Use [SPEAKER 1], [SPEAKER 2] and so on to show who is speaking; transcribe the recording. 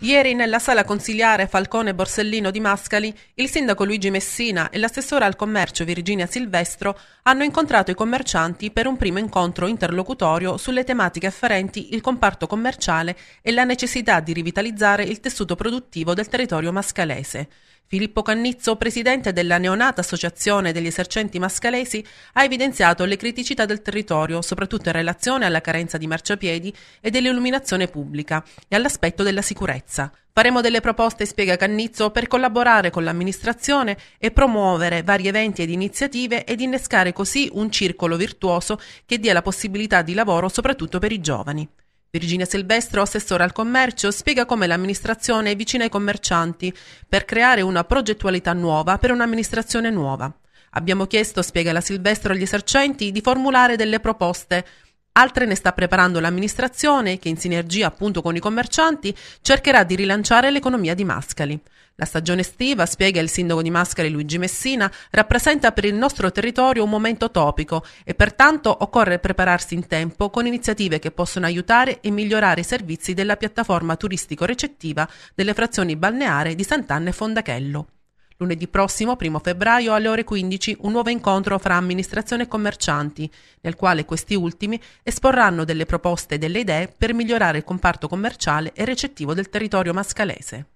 [SPEAKER 1] Ieri nella sala consigliare Falcone Borsellino di Mascali, il sindaco Luigi Messina e l'assessora al commercio Virginia Silvestro hanno incontrato i commercianti per un primo incontro interlocutorio sulle tematiche afferenti il comparto commerciale e la necessità di rivitalizzare il tessuto produttivo del territorio mascalese. Filippo Cannizzo, presidente della neonata associazione degli esercenti mascalesi, ha evidenziato le criticità del territorio, soprattutto in relazione alla carenza di marciapiedi e dell'illuminazione pubblica e all'aspetto della sicurezza. Faremo delle proposte, spiega Cannizzo, per collaborare con l'amministrazione e promuovere vari eventi ed iniziative ed innescare così un circolo virtuoso che dia la possibilità di lavoro soprattutto per i giovani. Virginia Silvestro, assessora al commercio, spiega come l'amministrazione è vicina ai commercianti per creare una progettualità nuova per un'amministrazione nuova. Abbiamo chiesto, spiega la Silvestro agli esercenti, di formulare delle proposte Altre ne sta preparando l'amministrazione che in sinergia appunto con i commercianti cercherà di rilanciare l'economia di Mascali. La stagione estiva, spiega il sindaco di Mascali Luigi Messina, rappresenta per il nostro territorio un momento topico e pertanto occorre prepararsi in tempo con iniziative che possono aiutare e migliorare i servizi della piattaforma turistico-recettiva delle frazioni balneare di Sant'Anna e Fondachello. Lunedì prossimo, 1 febbraio, alle ore 15, un nuovo incontro fra amministrazione e commercianti, nel quale questi ultimi esporranno delle proposte e delle idee per migliorare il comparto commerciale e recettivo del territorio mascalese.